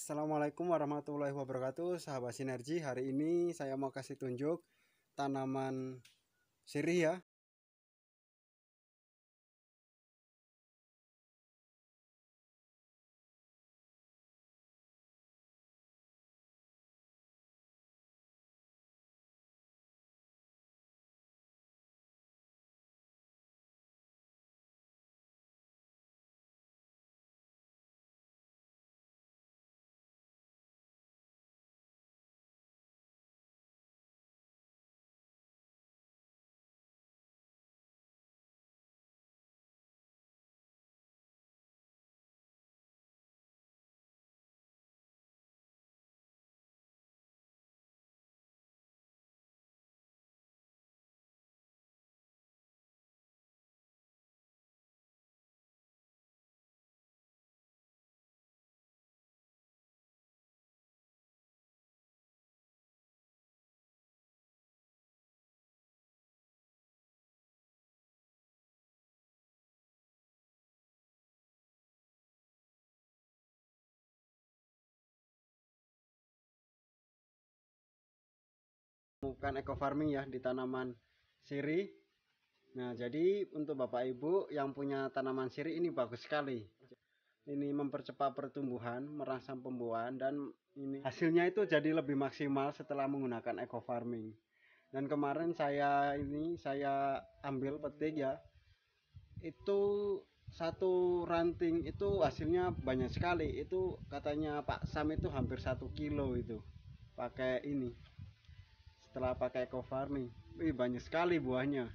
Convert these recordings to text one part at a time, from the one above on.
Assalamualaikum warahmatullahi wabarakatuh Sahabat sinergi hari ini saya mau kasih tunjuk Tanaman sirih ya bukan eco farming ya di tanaman siri nah jadi untuk bapak ibu yang punya tanaman siri ini bagus sekali ini mempercepat pertumbuhan merangsang pembuahan dan ini hasilnya itu jadi lebih maksimal setelah menggunakan eco farming dan kemarin saya ini saya ambil petik ya itu satu ranting itu hasilnya banyak sekali itu katanya Pak Sam itu hampir satu kilo itu pakai ini setelah pakai eco farming Wih, banyak sekali buahnya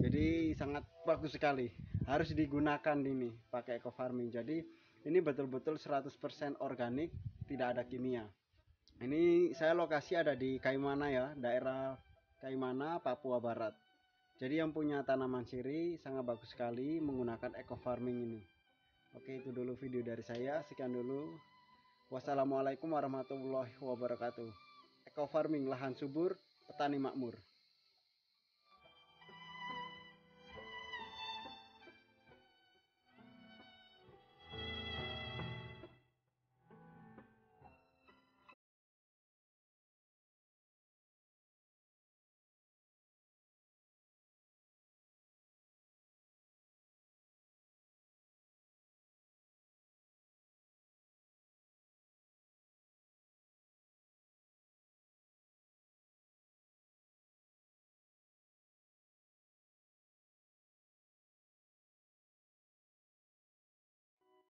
jadi sangat bagus sekali harus digunakan ini pakai eco farming jadi ini betul-betul 100% organik tidak ada kimia ini saya lokasi ada di Kaimana ya daerah Kaimana Papua Barat jadi yang punya tanaman siri sangat bagus sekali menggunakan eco farming ini. Oke itu dulu video dari saya. Sekian dulu. Wassalamualaikum warahmatullahi wabarakatuh eco farming lahan subur petani makmur